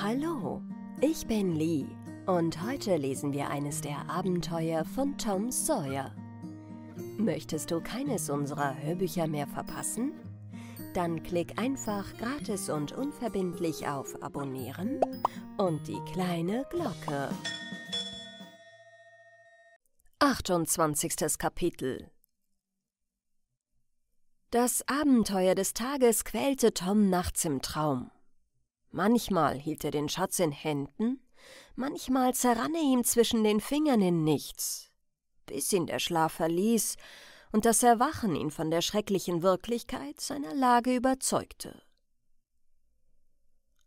Hallo, ich bin Lee und heute lesen wir eines der Abenteuer von Tom Sawyer. Möchtest du keines unserer Hörbücher mehr verpassen? Dann klick einfach gratis und unverbindlich auf Abonnieren und die kleine Glocke. 28. Kapitel Das Abenteuer des Tages quälte Tom nachts im Traum. Manchmal hielt er den Schatz in Händen, manchmal zerranne ihm zwischen den Fingern in nichts, bis ihn der Schlaf verließ und das Erwachen ihn von der schrecklichen Wirklichkeit seiner Lage überzeugte.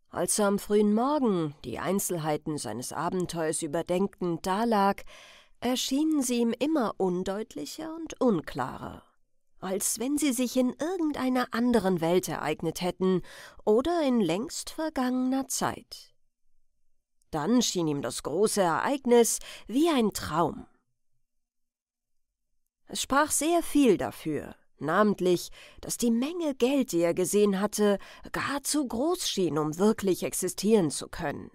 Als er am frühen Morgen die Einzelheiten seines Abenteuers überdenkend dalag, erschienen sie ihm immer undeutlicher und unklarer als wenn sie sich in irgendeiner anderen Welt ereignet hätten oder in längst vergangener Zeit. Dann schien ihm das große Ereignis wie ein Traum. Es sprach sehr viel dafür, namentlich, dass die Menge Geld, die er gesehen hatte, gar zu groß schien, um wirklich existieren zu können.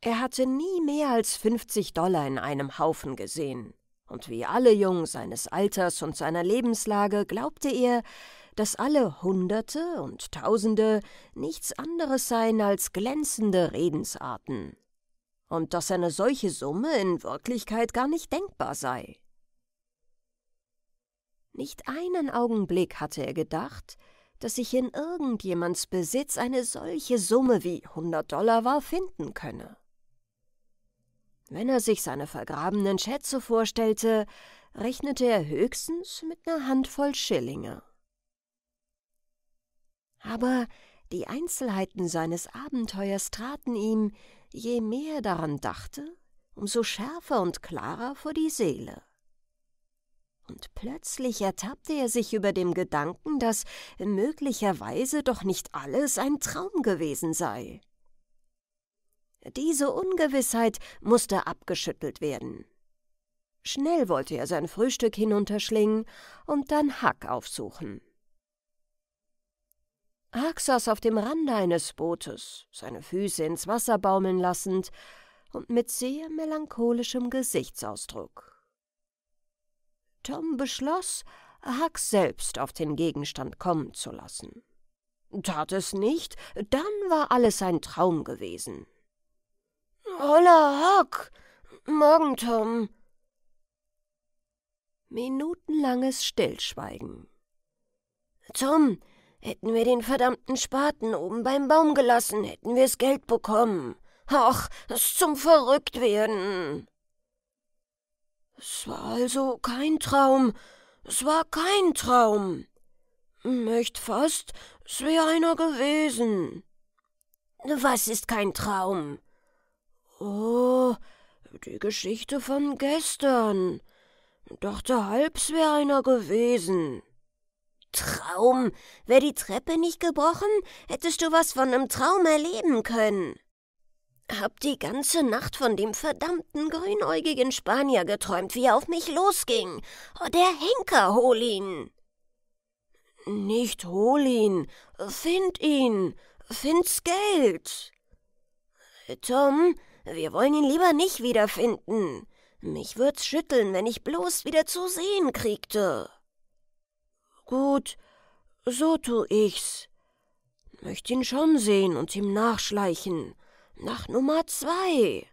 Er hatte nie mehr als 50 Dollar in einem Haufen gesehen und wie alle Jungen seines Alters und seiner Lebenslage glaubte er, dass alle Hunderte und Tausende nichts anderes seien als glänzende Redensarten, und dass eine solche Summe in Wirklichkeit gar nicht denkbar sei. Nicht einen Augenblick hatte er gedacht, dass sich in irgendjemands Besitz eine solche Summe wie hundert Dollar war finden könne. Wenn er sich seine vergrabenen Schätze vorstellte, rechnete er höchstens mit einer Handvoll Schillinge. Aber die Einzelheiten seines Abenteuers traten ihm, je mehr daran dachte, umso schärfer und klarer vor die Seele. Und plötzlich ertappte er sich über dem Gedanken, dass möglicherweise doch nicht alles ein Traum gewesen sei. Diese Ungewissheit musste abgeschüttelt werden. Schnell wollte er sein Frühstück hinunterschlingen und dann Huck aufsuchen. Huck saß auf dem Rande eines Bootes, seine Füße ins Wasser baumeln lassend und mit sehr melancholischem Gesichtsausdruck. Tom beschloss, Huck selbst auf den Gegenstand kommen zu lassen. Tat es nicht, dann war alles ein Traum gewesen. Holla, Hock! Morgen, Tom! Minutenlanges Stillschweigen. Tom, hätten wir den verdammten Spaten oben beim Baum gelassen, hätten wir's Geld bekommen. Ach, es zum Verrücktwerden. Es war also kein Traum, es war kein Traum. Möcht fast, es wäre einer gewesen. Was ist kein Traum? Oh, die Geschichte von gestern. Dachte halb's wär einer gewesen. Traum. Wär die Treppe nicht gebrochen, hättest du was von nem Traum erleben können. Hab die ganze Nacht von dem verdammten grünäugigen Spanier geträumt, wie er auf mich losging. Oh, der Henker, hol ihn! Nicht hol ihn, find ihn, find's Geld. Tom, wir wollen ihn lieber nicht wiederfinden. Mich würd's schütteln, wenn ich bloß wieder zu sehen kriegte. Gut, so tu ich's. Möcht ihn schon sehen und ihm nachschleichen. Nach Nummer zwei.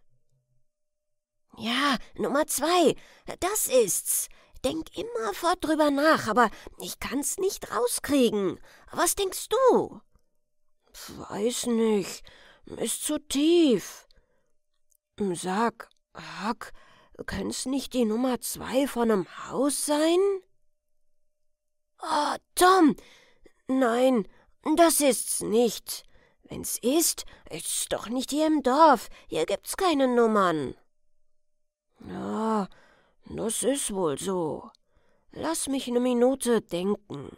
Ja, Nummer zwei, das ist's. Denk immerfort drüber nach, aber ich kann's nicht rauskriegen. Was denkst du? Weiß nicht, ist zu tief. Hm, sag, Huck, können's nicht die Nummer zwei von einem Haus sein? Oh, Tom! Nein, das ist's nicht. Wenn's ist, ist's doch nicht hier im Dorf. Hier gibt's keine Nummern. Ja, das ist wohl so. Lass mich ne Minute denken.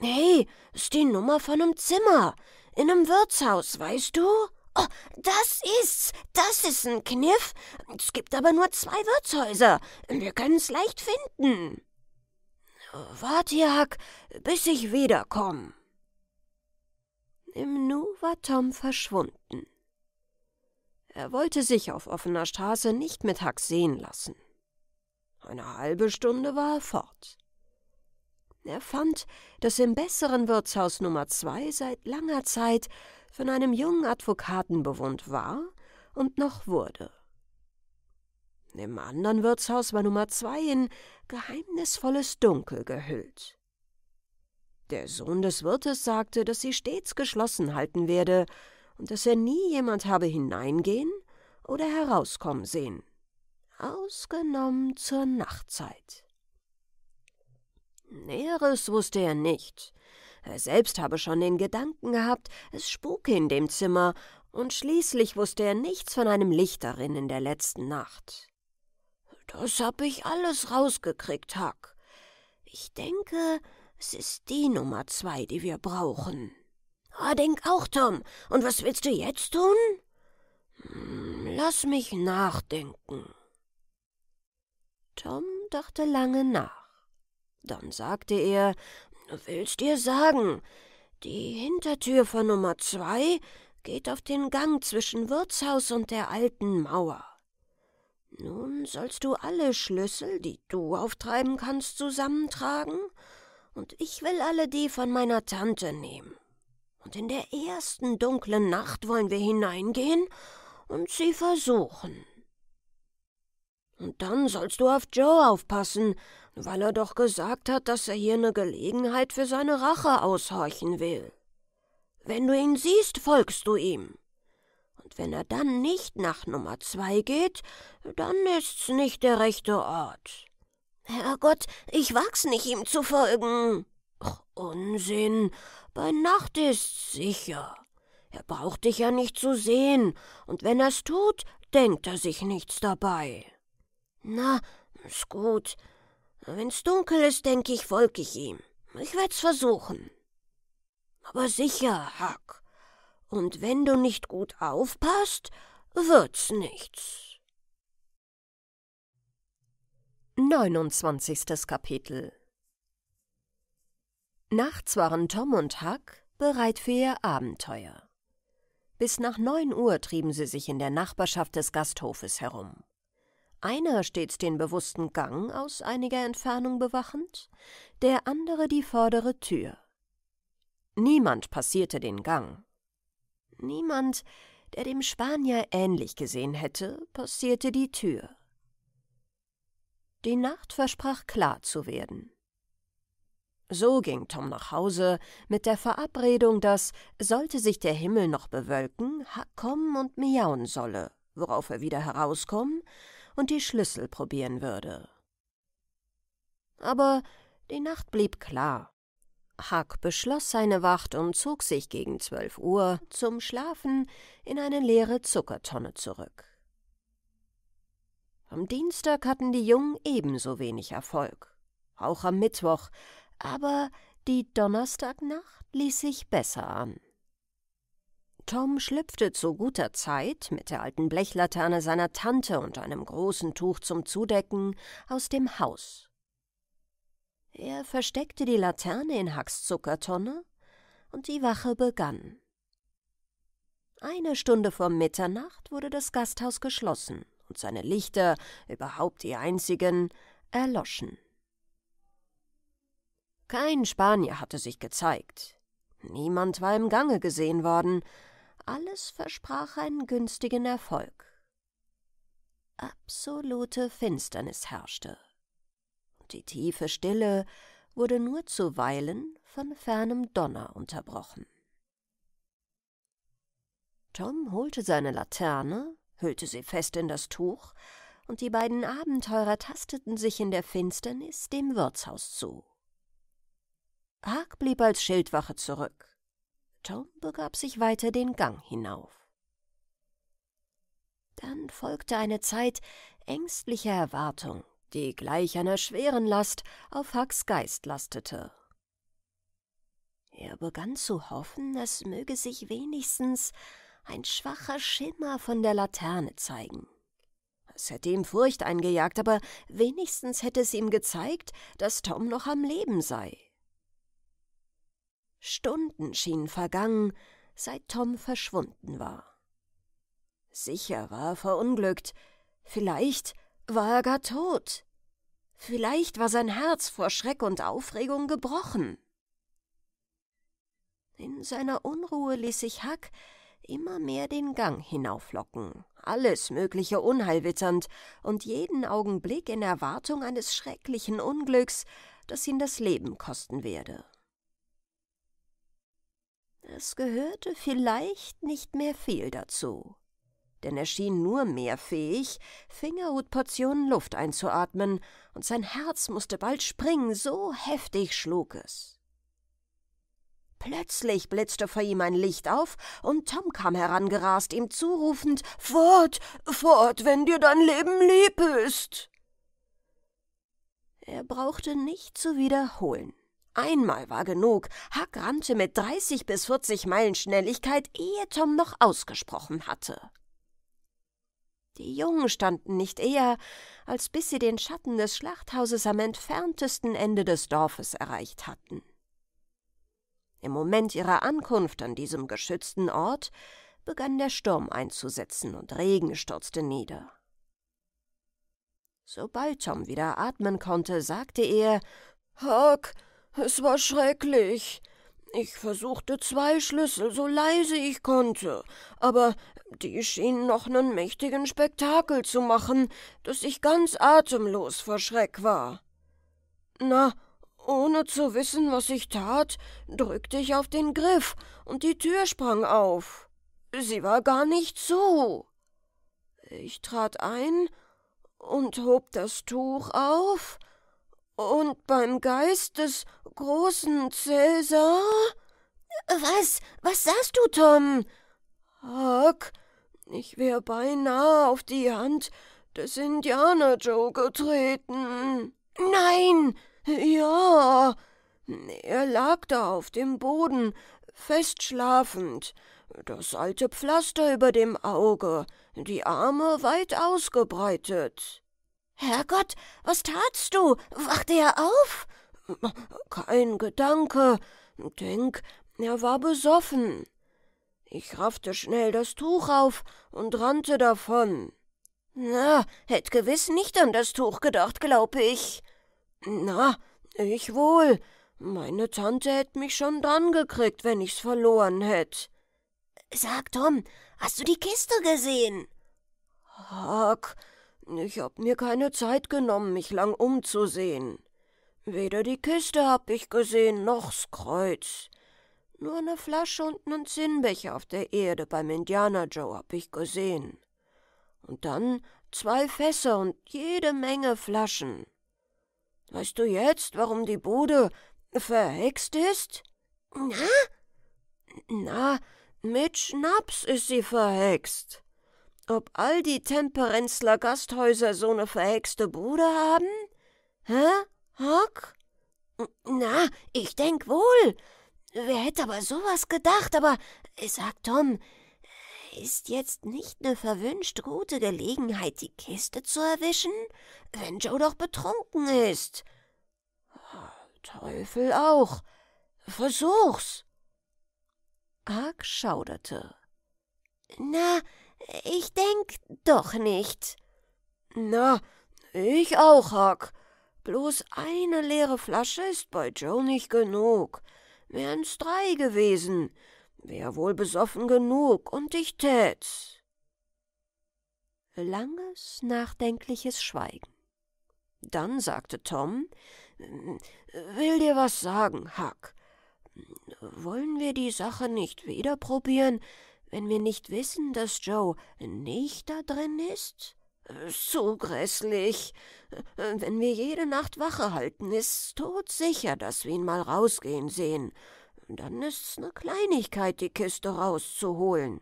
Hey, ist die Nummer von nem Zimmer. In nem Wirtshaus, weißt du? Oh, das ist's. Das ist ein Kniff. Es gibt aber nur zwei Wirtshäuser. Wir können's leicht finden. Wart ihr, Hack, bis ich wiederkomm. Im Nu war Tom verschwunden. Er wollte sich auf offener Straße nicht mit Huck sehen lassen. Eine halbe Stunde war er fort. Er fand, dass im besseren Wirtshaus Nummer zwei seit langer Zeit von einem jungen Advokaten bewohnt war und noch wurde. Im anderen Wirtshaus war Nummer zwei in geheimnisvolles Dunkel gehüllt. Der Sohn des Wirtes sagte, dass sie stets geschlossen halten werde und dass er nie jemand habe hineingehen oder herauskommen sehen, ausgenommen zur Nachtzeit. Näheres wusste er nicht, er selbst habe schon den Gedanken gehabt, es spuke in dem Zimmer, und schließlich wusste er nichts von einem Licht darin in der letzten Nacht. Das hab ich alles rausgekriegt, Huck. Ich denke, es ist die Nummer zwei, die wir brauchen. Ah, denk auch, Tom. Und was willst du jetzt tun? Hm, lass mich nachdenken. Tom dachte lange nach. Dann sagte er, Willst dir sagen, die Hintertür von Nummer zwei geht auf den Gang zwischen Wirtshaus und der alten Mauer. Nun sollst du alle Schlüssel, die du auftreiben kannst, zusammentragen, und ich will alle die von meiner Tante nehmen. Und in der ersten dunklen Nacht wollen wir hineingehen und sie versuchen. Und dann sollst du auf Joe aufpassen weil er doch gesagt hat, dass er hier eine Gelegenheit für seine Rache aushorchen will. Wenn du ihn siehst, folgst du ihm. Und wenn er dann nicht nach Nummer zwei geht, dann ist's nicht der rechte Ort. Herrgott, ich wag's nicht, ihm zu folgen. Ach, Unsinn. Bei Nacht ist's sicher. Er braucht dich ja nicht zu sehen, und wenn er's tut, denkt er sich nichts dabei. Na, ist gut. Wenn's dunkel ist, denke ich, folge ich ihm. Ich werd's versuchen. Aber sicher, Huck. Und wenn du nicht gut aufpasst, wird's nichts. 29. Kapitel Nachts waren Tom und Huck bereit für ihr Abenteuer. Bis nach neun Uhr trieben sie sich in der Nachbarschaft des Gasthofes herum einer stets den bewussten Gang aus einiger Entfernung bewachend, der andere die vordere Tür. Niemand passierte den Gang. Niemand, der dem Spanier ähnlich gesehen hätte, passierte die Tür. Die Nacht versprach klar zu werden. So ging Tom nach Hause mit der Verabredung, dass, sollte sich der Himmel noch bewölken, Hack kommen und miauen solle, worauf er wieder herauskommen und die Schlüssel probieren würde. Aber die Nacht blieb klar. Huck beschloss seine Wacht und zog sich gegen zwölf Uhr zum Schlafen in eine leere Zuckertonne zurück. Am Dienstag hatten die Jungen ebenso wenig Erfolg, auch am Mittwoch, aber die Donnerstagnacht ließ sich besser an. Tom schlüpfte zu guter Zeit mit der alten Blechlaterne seiner Tante und einem großen Tuch zum Zudecken aus dem Haus. Er versteckte die Laterne in Hacks Zuckertonne und die Wache begann. Eine Stunde vor Mitternacht wurde das Gasthaus geschlossen und seine Lichter, überhaupt die einzigen, erloschen. Kein Spanier hatte sich gezeigt. Niemand war im Gange gesehen worden, alles versprach einen günstigen Erfolg. Absolute Finsternis herrschte. Die tiefe Stille wurde nur zuweilen von fernem Donner unterbrochen. Tom holte seine Laterne, hüllte sie fest in das Tuch, und die beiden Abenteurer tasteten sich in der Finsternis dem Wirtshaus zu. Haag blieb als Schildwache zurück. Tom begab sich weiter den Gang hinauf. Dann folgte eine Zeit ängstlicher Erwartung, die gleich einer schweren Last auf Hacks Geist lastete. Er begann zu hoffen, es möge sich wenigstens ein schwacher Schimmer von der Laterne zeigen. Es hätte ihm Furcht eingejagt, aber wenigstens hätte es ihm gezeigt, dass Tom noch am Leben sei. Stunden schienen vergangen, seit Tom verschwunden war. Sicher war er verunglückt, vielleicht war er gar tot, vielleicht war sein Herz vor Schreck und Aufregung gebrochen. In seiner Unruhe ließ sich Huck immer mehr den Gang hinauflocken, alles mögliche Unheil witternd und jeden Augenblick in Erwartung eines schrecklichen Unglücks, das ihn das Leben kosten werde. Es gehörte vielleicht nicht mehr viel dazu. Denn er schien nur mehr fähig, Fingerhutportionen Luft einzuatmen, und sein Herz musste bald springen, so heftig schlug es. Plötzlich blitzte vor ihm ein Licht auf, und Tom kam herangerast, ihm zurufend Fort, fort, wenn dir dein Leben lieb ist. Er brauchte nicht zu wiederholen. Einmal war genug. Huck rannte mit 30 bis 40 Meilen Schnelligkeit, ehe Tom noch ausgesprochen hatte. Die Jungen standen nicht eher, als bis sie den Schatten des Schlachthauses am entferntesten Ende des Dorfes erreicht hatten. Im Moment ihrer Ankunft an diesem geschützten Ort begann der Sturm einzusetzen und Regen stürzte nieder. Sobald Tom wieder atmen konnte, sagte er: Huck, es war schrecklich. Ich versuchte zwei Schlüssel, so leise ich konnte, aber die schienen noch nen mächtigen Spektakel zu machen, dass ich ganz atemlos vor Schreck war. Na, ohne zu wissen, was ich tat, drückte ich auf den Griff und die Tür sprang auf. Sie war gar nicht zu. Ich trat ein und hob das Tuch auf und beim Geist des großen Cäsar? Was? Was sahst du, Tom? Huck, ich wäre beinahe auf die Hand des Indianer Joe getreten. Nein! Ja! Er lag da auf dem Boden, fest schlafend, das alte Pflaster über dem Auge, die Arme weit ausgebreitet. Herrgott, was tatst du? Wachte er auf? Kein Gedanke. Denk, er war besoffen. Ich raffte schnell das Tuch auf und rannte davon. Na, hätt gewiss nicht an das Tuch gedacht, glaub ich. Na, ich wohl. Meine Tante hätt mich schon dran gekriegt, wenn ich's verloren hätt. Sag, Tom, hast du die Kiste gesehen? Huck, ich hab mir keine Zeit genommen, mich lang umzusehen. Weder die Kiste hab ich gesehen, noch's Kreuz. Nur eine Flasche und nen Zinnbecher auf der Erde beim Indianer Joe hab ich gesehen. Und dann zwei Fässer und jede Menge Flaschen. Weißt du jetzt, warum die Bude verhext ist? Na? Na, mit Schnaps ist sie verhext. Ob all die Temperenzler Gasthäuser so eine verhexte Bude haben? Hä, Hock? Na, ich denk wohl. Wer hätte aber sowas gedacht? Aber, äh, sag Tom, äh, ist jetzt nicht ne verwünscht gute Gelegenheit, die Kiste zu erwischen, wenn Joe doch betrunken ist? Teufel auch. Versuch's. Ark schauderte. Na, ich denk doch nicht. Na, ich auch, Huck. Bloß eine leere Flasche ist bei Joe nicht genug. Wären's drei gewesen. Wär wohl besoffen genug, und ich tät's. Langes, nachdenkliches Schweigen. Dann sagte Tom, will dir was sagen, Huck. Wollen wir die Sache nicht wieder probieren, wenn wir nicht wissen, dass Joe nicht da drin ist? Äh, so grässlich. Äh, äh, wenn wir jede Nacht Wache halten, ist's todsicher, dass wir ihn mal rausgehen sehen. Dann ist's eine Kleinigkeit, die Kiste rauszuholen.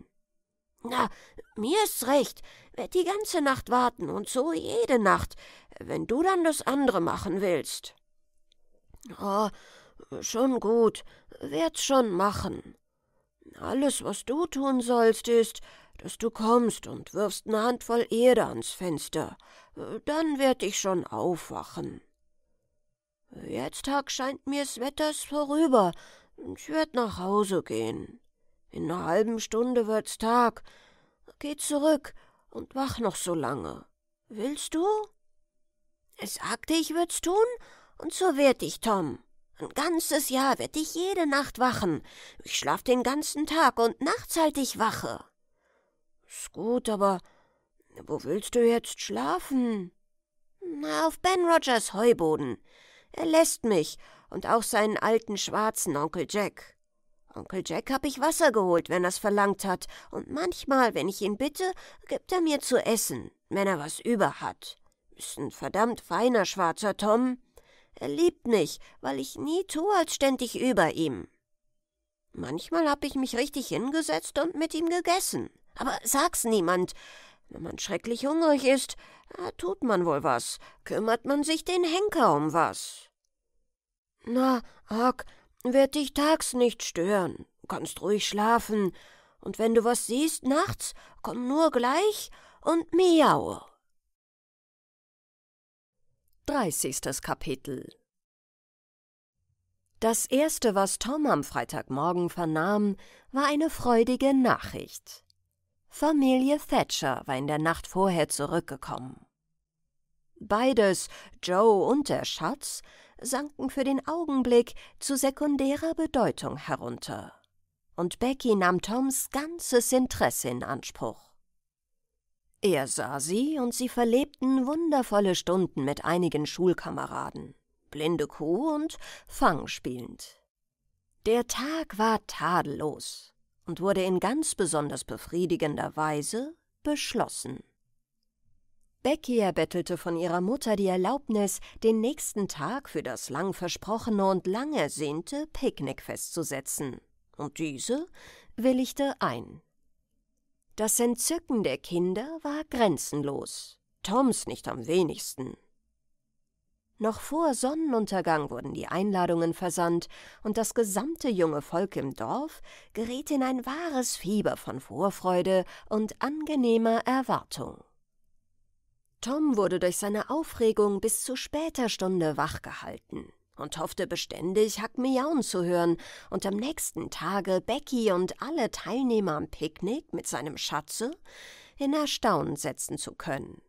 Na, mir ist's recht. Werd die ganze Nacht warten und so jede Nacht, wenn du dann das andere machen willst. Oh, schon gut. Werd's schon machen. Alles, was du tun sollst, ist, dass du kommst und wirfst eine Handvoll Erde ans Fenster. Äh, dann werd ich schon aufwachen. Jetzt, Tag, scheint mir's Wetters vorüber. Ich werd nach Hause gehen. In einer halben Stunde wird's Tag. Geh zurück und wach noch so lange. Willst du? Es sagte, ich würd's tun, und so werd ich, Tom. Ein ganzes Jahr werde ich jede Nacht wachen. Ich schlaf den ganzen Tag und nachts halt ich wache. Ist gut, aber wo willst du jetzt schlafen? Na, auf Ben Rogers Heuboden. Er lässt mich und auch seinen alten schwarzen Onkel Jack. Onkel Jack hab ich Wasser geholt, wenn er's verlangt hat, und manchmal, wenn ich ihn bitte, gibt er mir zu essen, wenn er was über hat. Ist ein verdammt feiner schwarzer Tom. Er liebt mich, weil ich nie tue, als stände ich über ihm. Manchmal hab ich mich richtig hingesetzt und mit ihm gegessen. Aber sag's niemand. Wenn man schrecklich hungrig ist, tut man wohl was, kümmert man sich den Henker um was. Na, Hock, werd dich tags nicht stören, kannst ruhig schlafen, und wenn du was siehst nachts, komm nur gleich und miaue. 30. Kapitel Das Erste, was Tom am Freitagmorgen vernahm, war eine freudige Nachricht. Familie Thatcher war in der Nacht vorher zurückgekommen. Beides, Joe und der Schatz, sanken für den Augenblick zu sekundärer Bedeutung herunter. Und Becky nahm Toms ganzes Interesse in Anspruch. Er sah sie, und sie verlebten wundervolle Stunden mit einigen Schulkameraden, blinde Kuh und Fang spielend. Der Tag war tadellos und wurde in ganz besonders befriedigender Weise beschlossen. Becky erbettelte von ihrer Mutter die Erlaubnis, den nächsten Tag für das lang versprochene und lang ersehnte Picknick festzusetzen, und diese willigte ein. Das Entzücken der Kinder war grenzenlos, Toms nicht am wenigsten. Noch vor Sonnenuntergang wurden die Einladungen versandt, und das gesamte junge Volk im Dorf geriet in ein wahres Fieber von Vorfreude und angenehmer Erwartung. Tom wurde durch seine Aufregung bis zu später Stunde wachgehalten und hoffte beständig, Hack miauen zu hören und am nächsten Tage Becky und alle Teilnehmer am Picknick mit seinem Schatze in Erstaunen setzen zu können.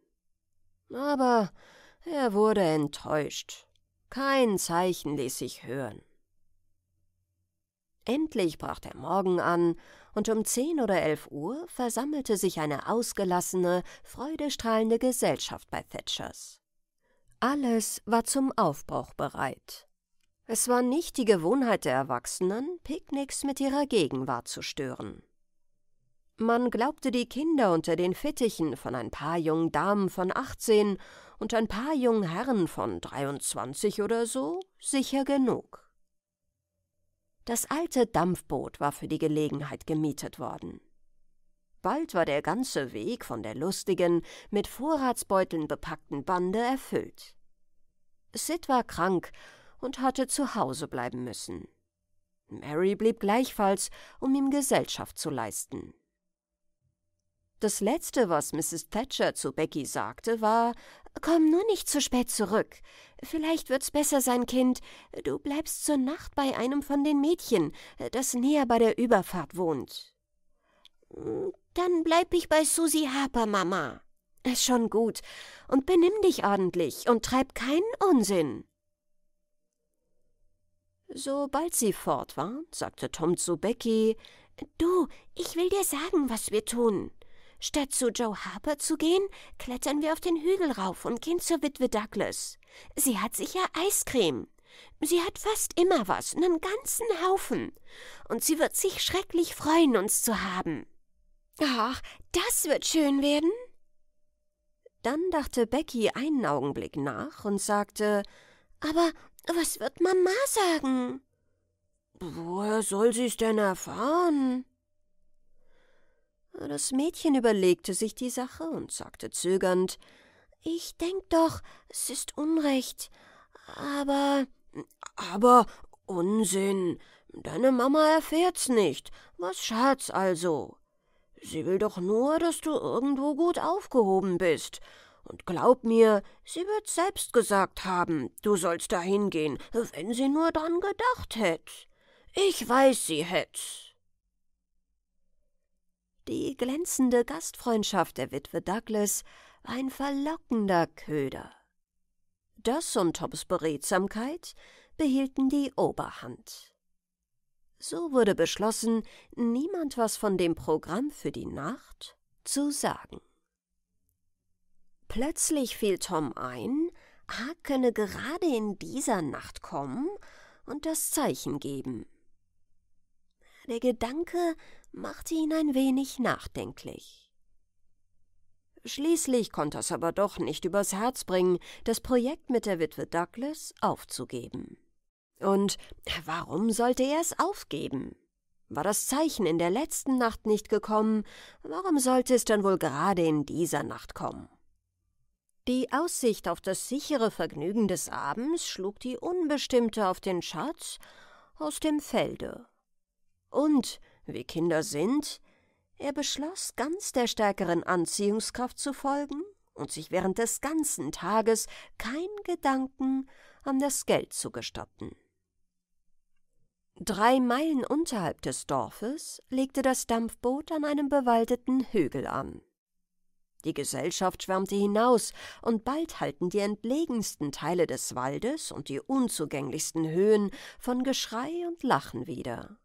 Aber er wurde enttäuscht. Kein Zeichen ließ sich hören. Endlich brach der Morgen an, und um zehn oder elf Uhr versammelte sich eine ausgelassene, freudestrahlende Gesellschaft bei Thatchers. Alles war zum Aufbruch bereit. Es war nicht die Gewohnheit der Erwachsenen, Picknicks mit ihrer Gegenwart zu stören. Man glaubte die Kinder unter den Fittichen von ein paar jungen Damen von 18 und ein paar jungen Herren von 23 oder so sicher genug. Das alte Dampfboot war für die Gelegenheit gemietet worden bald war der ganze Weg von der lustigen, mit Vorratsbeuteln bepackten Bande erfüllt. Sid war krank und hatte zu Hause bleiben müssen. Mary blieb gleichfalls, um ihm Gesellschaft zu leisten. Das Letzte, was Mrs. Thatcher zu Becky sagte, war Komm nur nicht zu spät zurück. Vielleicht wird's besser sein, Kind. Du bleibst zur Nacht bei einem von den Mädchen, das näher bei der Überfahrt wohnt. Hm, dann bleib ich bei Susi Harper, Mama. Ist schon gut. Und benimm dich ordentlich und treib keinen Unsinn. Sobald sie fort war, sagte Tom zu Becky, Du, ich will dir sagen, was wir tun. Statt zu Joe Harper zu gehen, klettern wir auf den Hügel rauf und gehen zur Witwe Douglas. Sie hat sicher Eiscreme. Sie hat fast immer was, einen ganzen Haufen. Und sie wird sich schrecklich freuen, uns zu haben. Ach, das wird schön werden. Dann dachte Becky einen Augenblick nach und sagte Aber was wird Mama sagen? Woher soll sie's denn erfahren? Das Mädchen überlegte sich die Sache und sagte zögernd Ich denk doch, es ist Unrecht, aber. Aber Unsinn. Deine Mama erfährt's nicht. Was schad's also? Sie will doch nur, dass du irgendwo gut aufgehoben bist. Und glaub mir, sie wird selbst gesagt haben, du sollst dahin gehen, wenn sie nur dran gedacht hätt. Ich weiß, sie hätt's. Die glänzende Gastfreundschaft der Witwe Douglas war ein verlockender Köder. Das und Tops Beredsamkeit behielten die Oberhand. So wurde beschlossen, niemand was von dem Programm für die Nacht zu sagen. Plötzlich fiel Tom ein, A ah, könne gerade in dieser Nacht kommen und das Zeichen geben. Der Gedanke machte ihn ein wenig nachdenklich. Schließlich konnte es aber doch nicht übers Herz bringen, das Projekt mit der Witwe Douglas aufzugeben. Und warum sollte er es aufgeben? War das Zeichen in der letzten Nacht nicht gekommen, warum sollte es dann wohl gerade in dieser Nacht kommen? Die Aussicht auf das sichere Vergnügen des Abends schlug die Unbestimmte auf den Schatz aus dem Felde. Und, wie Kinder sind, er beschloss, ganz der stärkeren Anziehungskraft zu folgen und sich während des ganzen Tages kein Gedanken an das Geld zu gestatten. Drei Meilen unterhalb des Dorfes legte das Dampfboot an einem bewaldeten Hügel an. Die Gesellschaft schwärmte hinaus, und bald hallten die entlegensten Teile des Waldes und die unzugänglichsten Höhen von Geschrei und Lachen wieder.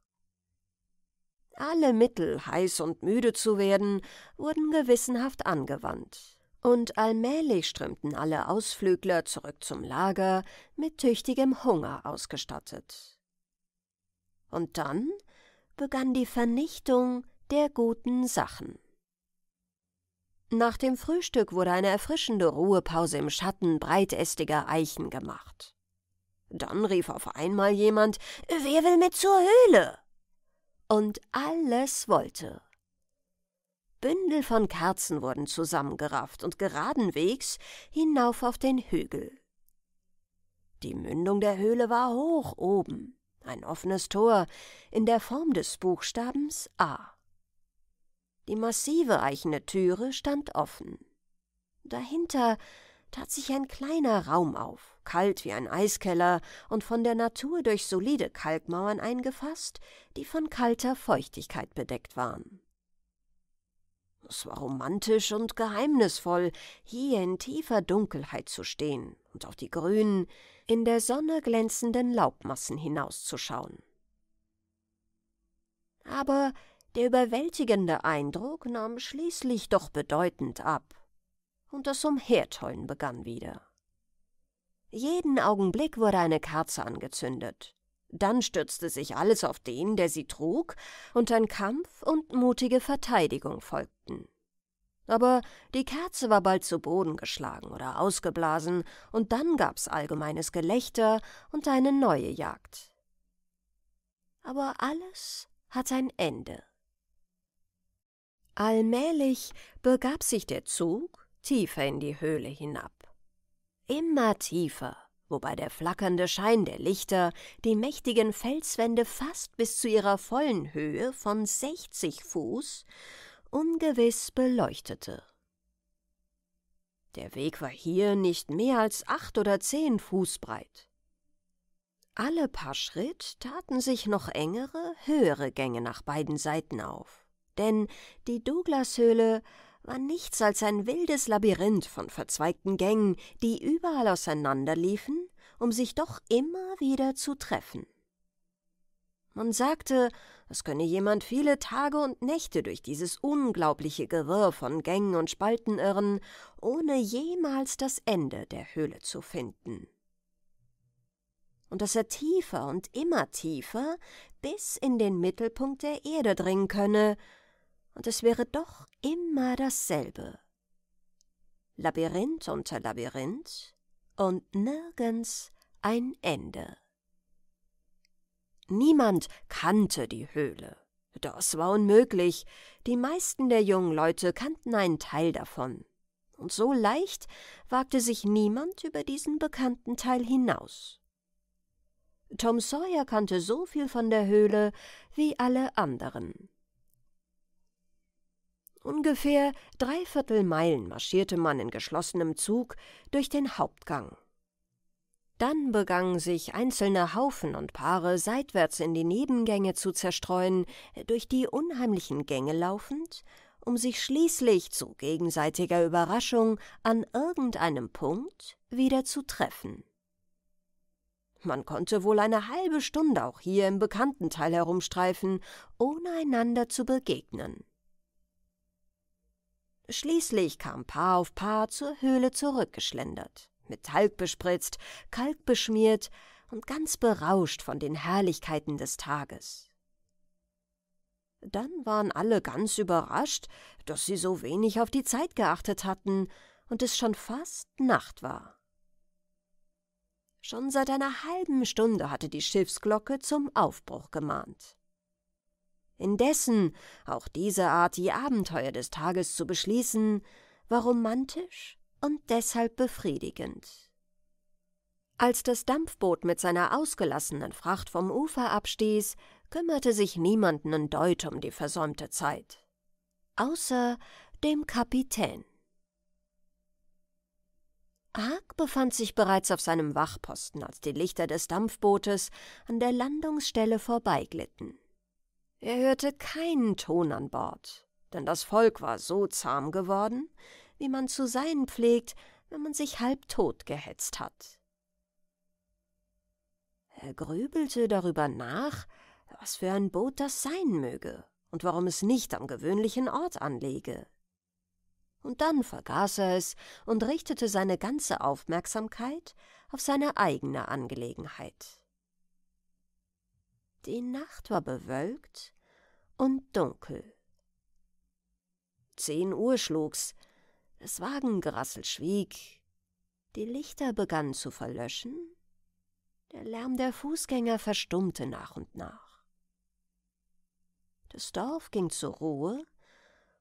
Alle Mittel, heiß und müde zu werden, wurden gewissenhaft angewandt, und allmählich strömten alle Ausflügler zurück zum Lager, mit tüchtigem Hunger ausgestattet. Und dann begann die Vernichtung der guten Sachen. Nach dem Frühstück wurde eine erfrischende Ruhepause im Schatten breitästiger Eichen gemacht. Dann rief auf einmal jemand, wer will mit zur Höhle? Und alles wollte. Bündel von Kerzen wurden zusammengerafft und geradenwegs hinauf auf den Hügel. Die Mündung der Höhle war hoch oben ein offenes Tor in der Form des Buchstabens A. Die massive eichene Türe stand offen. Dahinter tat sich ein kleiner Raum auf, kalt wie ein Eiskeller und von der Natur durch solide Kalkmauern eingefasst, die von kalter Feuchtigkeit bedeckt waren. Es war romantisch und geheimnisvoll, hier in tiefer Dunkelheit zu stehen und auf die grünen, in der Sonne glänzenden Laubmassen hinauszuschauen. Aber der überwältigende Eindruck nahm schließlich doch bedeutend ab, und das Umhertollen begann wieder. Jeden Augenblick wurde eine Kerze angezündet. Dann stürzte sich alles auf den, der sie trug, und ein Kampf und mutige Verteidigung folgten. Aber die Kerze war bald zu Boden geschlagen oder ausgeblasen, und dann gab's allgemeines Gelächter und eine neue Jagd. Aber alles hat ein Ende. Allmählich begab sich der Zug tiefer in die Höhle hinab. Immer tiefer, wobei der flackernde Schein der Lichter die mächtigen Felswände fast bis zu ihrer vollen Höhe von 60 Fuß ungewiss beleuchtete. Der Weg war hier nicht mehr als acht oder zehn Fuß breit. Alle paar Schritt taten sich noch engere, höhere Gänge nach beiden Seiten auf, denn die Douglas-Höhle war nichts als ein wildes Labyrinth von verzweigten Gängen, die überall auseinanderliefen, um sich doch immer wieder zu treffen. Man sagte, es könne jemand viele Tage und Nächte durch dieses unglaubliche Gewirr von Gängen und Spalten irren, ohne jemals das Ende der Höhle zu finden. Und dass er tiefer und immer tiefer bis in den Mittelpunkt der Erde dringen könne, und es wäre doch immer dasselbe. Labyrinth unter Labyrinth und nirgends ein Ende. Niemand kannte die Höhle. Das war unmöglich. Die meisten der jungen Leute kannten einen Teil davon. Und so leicht wagte sich niemand über diesen bekannten Teil hinaus. Tom Sawyer kannte so viel von der Höhle wie alle anderen. Ungefähr dreiviertel Meilen marschierte man in geschlossenem Zug durch den Hauptgang dann begannen sich einzelne Haufen und Paare seitwärts in die Nebengänge zu zerstreuen, durch die unheimlichen Gänge laufend, um sich schließlich zu gegenseitiger Überraschung an irgendeinem Punkt wieder zu treffen. Man konnte wohl eine halbe Stunde auch hier im bekannten Teil herumstreifen, ohne einander zu begegnen. Schließlich kam Paar auf Paar zur Höhle zurückgeschlendert mit Talg bespritzt, Kalk beschmiert und ganz berauscht von den Herrlichkeiten des Tages. Dann waren alle ganz überrascht, dass sie so wenig auf die Zeit geachtet hatten und es schon fast Nacht war. Schon seit einer halben Stunde hatte die Schiffsglocke zum Aufbruch gemahnt. Indessen, auch diese Art, die Abenteuer des Tages zu beschließen, war romantisch und deshalb befriedigend. Als das Dampfboot mit seiner ausgelassenen Fracht vom Ufer abstieß, kümmerte sich niemanden ein Deut um die versäumte Zeit. Außer dem Kapitän. Haag befand sich bereits auf seinem Wachposten, als die Lichter des Dampfbootes an der Landungsstelle vorbeiglitten. Er hörte keinen Ton an Bord, denn das Volk war so zahm geworden, wie man zu sein pflegt, wenn man sich halbtot gehetzt hat. Er grübelte darüber nach, was für ein Boot das sein möge und warum es nicht am gewöhnlichen Ort anlege. Und dann vergaß er es und richtete seine ganze Aufmerksamkeit auf seine eigene Angelegenheit. Die Nacht war bewölkt und dunkel. Zehn Uhr schlug's, das Wagengerassel schwieg, die Lichter begannen zu verlöschen, der Lärm der Fußgänger verstummte nach und nach. Das Dorf ging zur Ruhe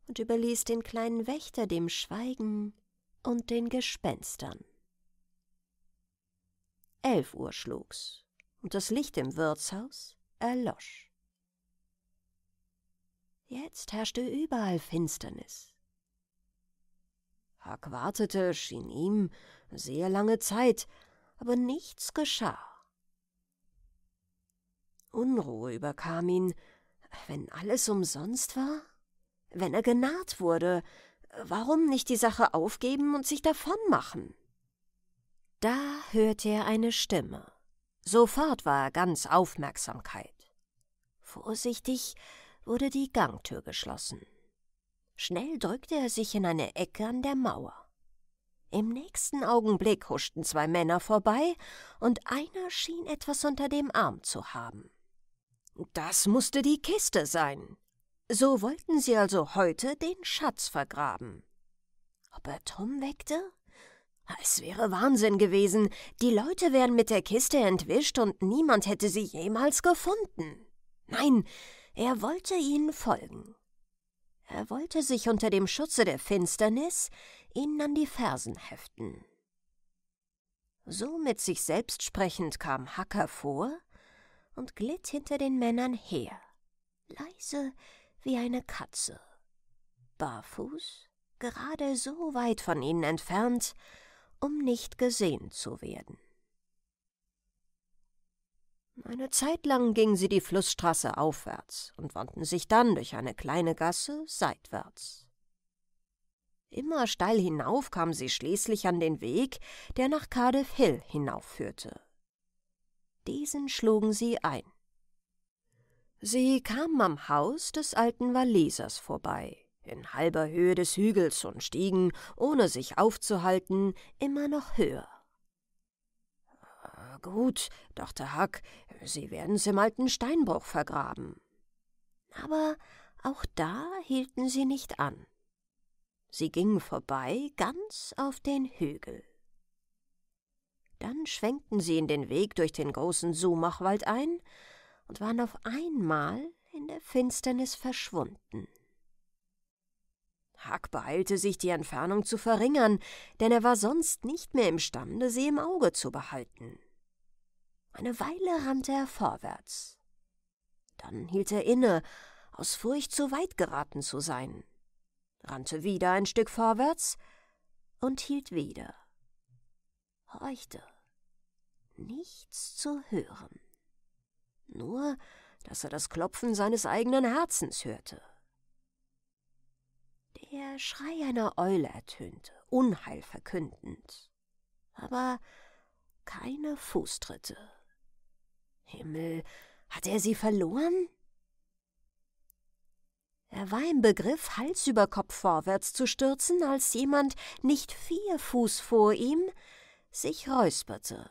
und überließ den kleinen Wächter dem Schweigen und den Gespenstern. Elf Uhr schlug's und das Licht im Wirtshaus erlosch. Jetzt herrschte überall Finsternis. Huck wartete, schien ihm, sehr lange Zeit, aber nichts geschah. Unruhe überkam ihn, wenn alles umsonst war? Wenn er genarrt wurde, warum nicht die Sache aufgeben und sich davonmachen? Da hörte er eine Stimme. Sofort war er ganz Aufmerksamkeit. Vorsichtig wurde die Gangtür geschlossen. Schnell drückte er sich in eine Ecke an der Mauer. Im nächsten Augenblick huschten zwei Männer vorbei, und einer schien etwas unter dem Arm zu haben. Das musste die Kiste sein. So wollten sie also heute den Schatz vergraben. Ob er Tom weckte? Es wäre Wahnsinn gewesen. Die Leute wären mit der Kiste entwischt und niemand hätte sie jemals gefunden. Nein, er wollte ihnen folgen. Er wollte sich unter dem Schutze der Finsternis ihnen an die Fersen heften. So mit sich selbst sprechend kam Hacker vor und glitt hinter den Männern her, leise wie eine Katze, barfuß, gerade so weit von ihnen entfernt, um nicht gesehen zu werden. Eine Zeit lang gingen sie die Flussstraße aufwärts und wandten sich dann durch eine kleine Gasse seitwärts. Immer steil hinauf kamen sie schließlich an den Weg, der nach Cardiff Hill hinaufführte. Diesen schlugen sie ein. Sie kamen am Haus des alten Walisers vorbei, in halber Höhe des Hügels und stiegen, ohne sich aufzuhalten, immer noch höher. Ah, gut, dachte Huck, Sie werden's im alten Steinbruch vergraben. Aber auch da hielten sie nicht an. Sie gingen vorbei ganz auf den Hügel. Dann schwenkten sie in den Weg durch den großen Sumachwald ein und waren auf einmal in der Finsternis verschwunden. Hack beeilte sich, die Entfernung zu verringern, denn er war sonst nicht mehr imstande, sie im Auge zu behalten. Eine Weile rannte er vorwärts. Dann hielt er inne, aus Furcht zu weit geraten zu sein, rannte wieder ein Stück vorwärts und hielt wieder. Horchte. Nichts zu hören. Nur, dass er das Klopfen seines eigenen Herzens hörte. Der Schrei einer Eule ertönte, unheilverkündend, aber keine Fußtritte. Himmel, hat er sie verloren? Er war im Begriff, Hals über Kopf vorwärts zu stürzen, als jemand nicht vier Fuß vor ihm sich räusperte.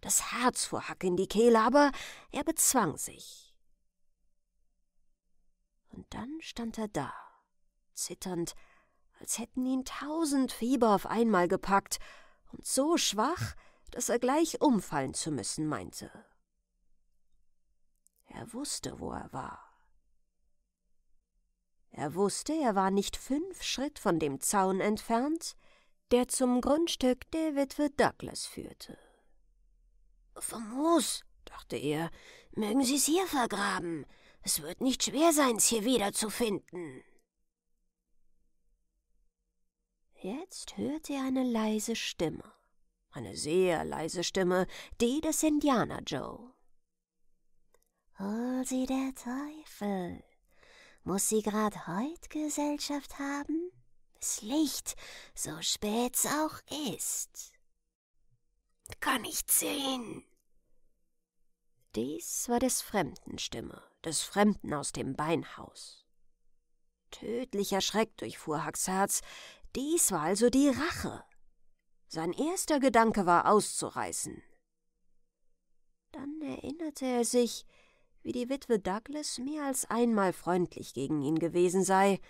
Das Herz fuhr Hack in die Kehle, aber er bezwang sich. Und dann stand er da, zitternd, als hätten ihn tausend Fieber auf einmal gepackt und so schwach, dass er gleich umfallen zu müssen meinte. Er wusste, wo er war. Er wusste, er war nicht fünf Schritt von dem Zaun entfernt, der zum Grundstück der Witwe Douglas führte. Famos, dachte er, mögen Sie es hier vergraben. Es wird nicht schwer sein, es hier wiederzufinden. Jetzt hörte er eine leise Stimme eine sehr leise Stimme, die des Indianer Joe. Hol oh, sie der Teufel. Muss sie grad heut Gesellschaft haben? Es Licht, so spät's auch ist. Kann ich sehen. Dies war des Fremden Stimme, des Fremden aus dem Beinhaus. Tödlicher Schreck durchfuhr Hacks Herz. Dies war also die Rache, sein erster Gedanke war auszureißen. Dann erinnerte er sich, wie die Witwe Douglas mehr als einmal freundlich gegen ihn gewesen sei,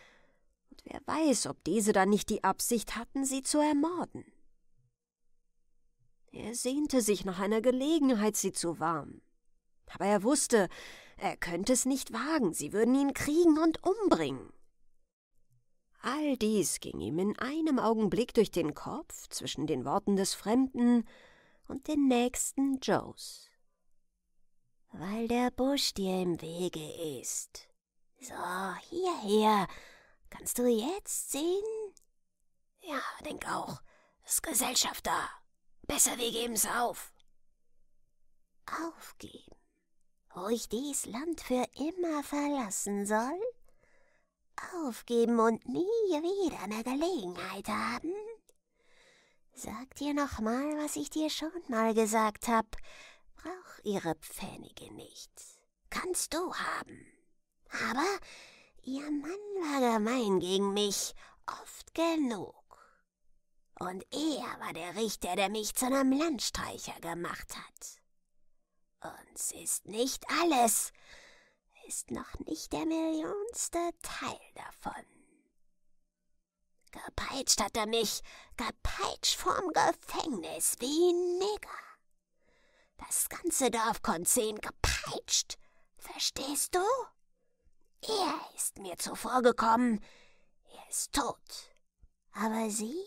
und wer weiß, ob diese dann nicht die Absicht hatten, sie zu ermorden. Er sehnte sich nach einer Gelegenheit, sie zu warnen. Aber er wusste, er könnte es nicht wagen, sie würden ihn kriegen und umbringen. All dies ging ihm in einem Augenblick durch den Kopf zwischen den Worten des Fremden und den nächsten Joes. Weil der Busch dir im Wege ist. So, hierher. Kannst du jetzt sehen? Ja, denk auch. Ist Gesellschaft da. Besser wir geben's auf. Aufgeben? Wo ich dies Land für immer verlassen soll? aufgeben und nie wieder eine Gelegenheit haben? Sag dir nochmal, was ich dir schon mal gesagt hab. Brauch ihre Pfennige nicht. Kannst du haben. Aber ihr Mann war gemein gegen mich, oft genug. Und er war der Richter, der mich zu einem Landstreicher gemacht hat. Uns ist nicht alles, ist noch nicht der millionste Teil davon. Gepeitscht hat er mich, gepeitscht vorm Gefängnis wie ein Nigger. Das ganze Dorf konnte sehen, gepeitscht, verstehst du? Er ist mir zuvorgekommen, er ist tot, aber sie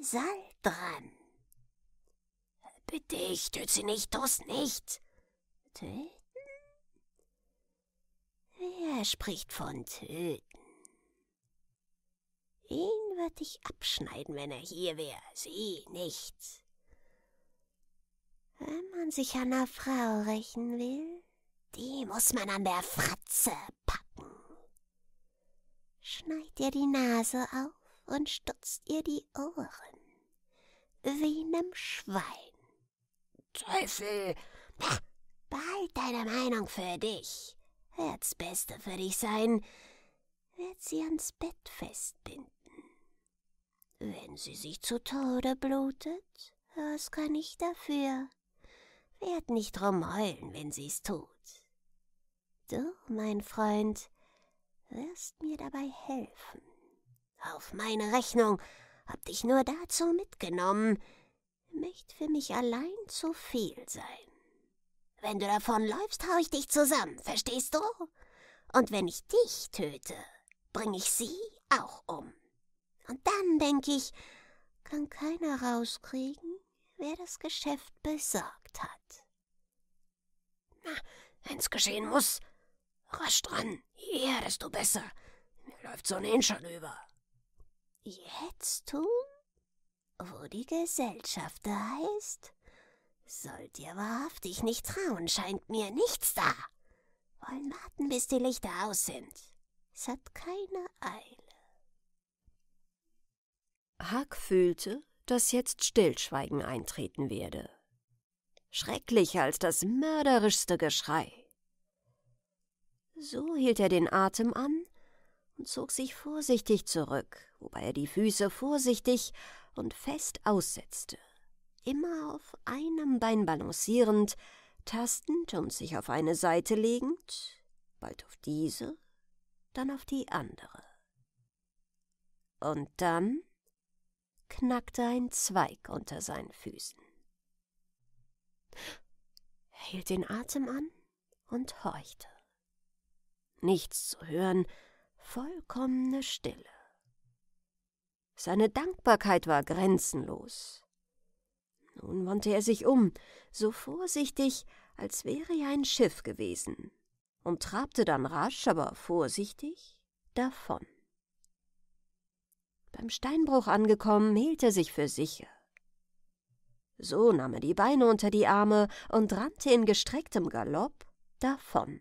sei dran. Bitte ich, töt sie nicht, tust nicht. Töt er spricht von töten. Ihn würd ich abschneiden, wenn er hier wär. Sie nichts. Wenn man sich an einer Frau rächen will, die muss man an der Fratze packen. Schneid ihr die Nase auf und stutzt ihr die Ohren. Wie nem Schwein. Teufel! Behalt deine Meinung für dich. Wird's Beste für dich sein, wird sie ans Bett festbinden. Wenn sie sich zu Tode blutet, was kann ich dafür? Werd nicht rummeulen, wenn sie's tut. Du, mein Freund, wirst mir dabei helfen. Auf meine Rechnung hab dich nur dazu mitgenommen, möcht für mich allein zu viel sein. Wenn du davonläufst, hau ich dich zusammen, verstehst du? Und wenn ich dich töte, bringe ich sie auch um. Und dann denke ich, kann keiner rauskriegen, wer das Geschäft besorgt hat. Na, wenn's geschehen muss, rasch dran, je eher, desto besser. Mir läuft so ein Inschern über. Jetzt tun, wo die Gesellschaft da heißt? Sollt ihr wahrhaftig nicht trauen, scheint mir nichts da. Wollen warten, bis die Lichter aus sind. Es hat keine Eile. Hack fühlte, dass jetzt Stillschweigen eintreten werde. Schrecklicher als das mörderischste Geschrei. So hielt er den Atem an und zog sich vorsichtig zurück, wobei er die Füße vorsichtig und fest aussetzte immer auf einem Bein balancierend, tastend und sich auf eine Seite legend, bald auf diese, dann auf die andere. Und dann knackte ein Zweig unter seinen Füßen. Er hielt den Atem an und horchte. Nichts zu hören, vollkommene Stille. Seine Dankbarkeit war grenzenlos. Nun wandte er sich um, so vorsichtig, als wäre er ein Schiff gewesen, und trabte dann rasch, aber vorsichtig davon. Beim Steinbruch angekommen, hielt er sich für sicher. So nahm er die Beine unter die Arme und rannte in gestrecktem Galopp davon.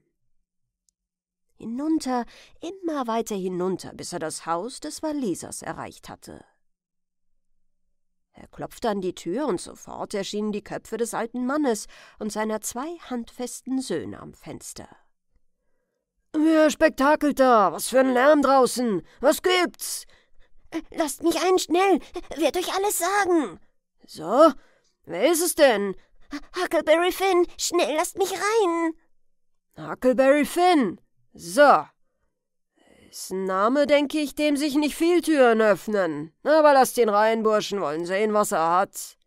Hinunter, immer weiter hinunter, bis er das Haus des Walisers erreicht hatte. Er klopfte an die Tür, und sofort erschienen die Köpfe des alten Mannes und seiner zwei handfesten Söhne am Fenster. Wer spektakelt da? Was für ein Lärm draußen? Was gibt's? Äh, lasst mich ein, schnell! Werd euch alles sagen! So? Wer ist es denn? Huckleberry Finn! Schnell, lasst mich rein! Huckleberry Finn! So, ist ein Name, denke ich, dem sich nicht viel Türen öffnen. Aber lasst ihn rein, Burschen, wollen sehen, was er hat.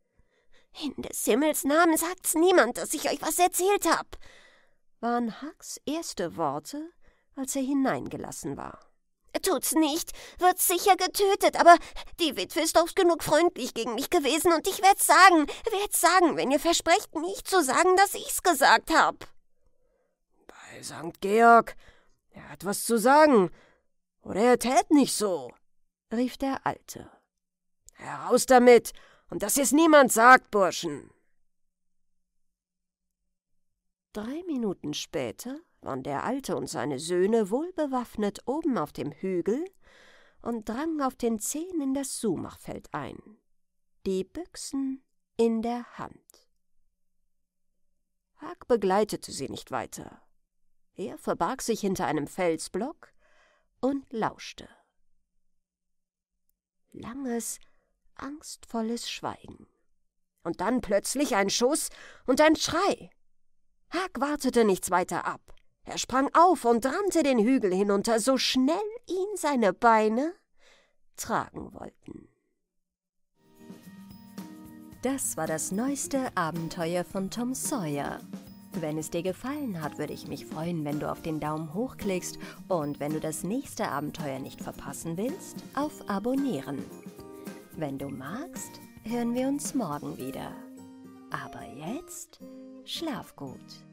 In des Himmels Namen sagt's niemand, dass ich euch was erzählt hab, waren Hacks erste Worte, als er hineingelassen war. Tut's nicht, wird's sicher getötet, aber die Witwe ist oft genug freundlich gegen mich gewesen und ich werd's sagen, werd's sagen, wenn ihr versprecht, nicht zu sagen, dass ich's gesagt hab. Bei St. Georg, er hat was zu sagen. Oder er tät nicht so, rief der Alte. Heraus damit, und dass es niemand sagt, Burschen. Drei Minuten später waren der Alte und seine Söhne wohlbewaffnet oben auf dem Hügel und drangen auf den Zehen in das Sumachfeld ein, die Büchsen in der Hand. Haag begleitete sie nicht weiter. Er verbarg sich hinter einem Felsblock, und lauschte. Langes, angstvolles Schweigen. Und dann plötzlich ein Schuss und ein Schrei. Hack wartete nichts weiter ab. Er sprang auf und rannte den Hügel hinunter, so schnell ihn seine Beine tragen wollten. Das war das neueste Abenteuer von Tom Sawyer. Wenn es dir gefallen hat, würde ich mich freuen, wenn du auf den Daumen hoch klickst und wenn du das nächste Abenteuer nicht verpassen willst, auf Abonnieren. Wenn du magst, hören wir uns morgen wieder. Aber jetzt schlaf gut.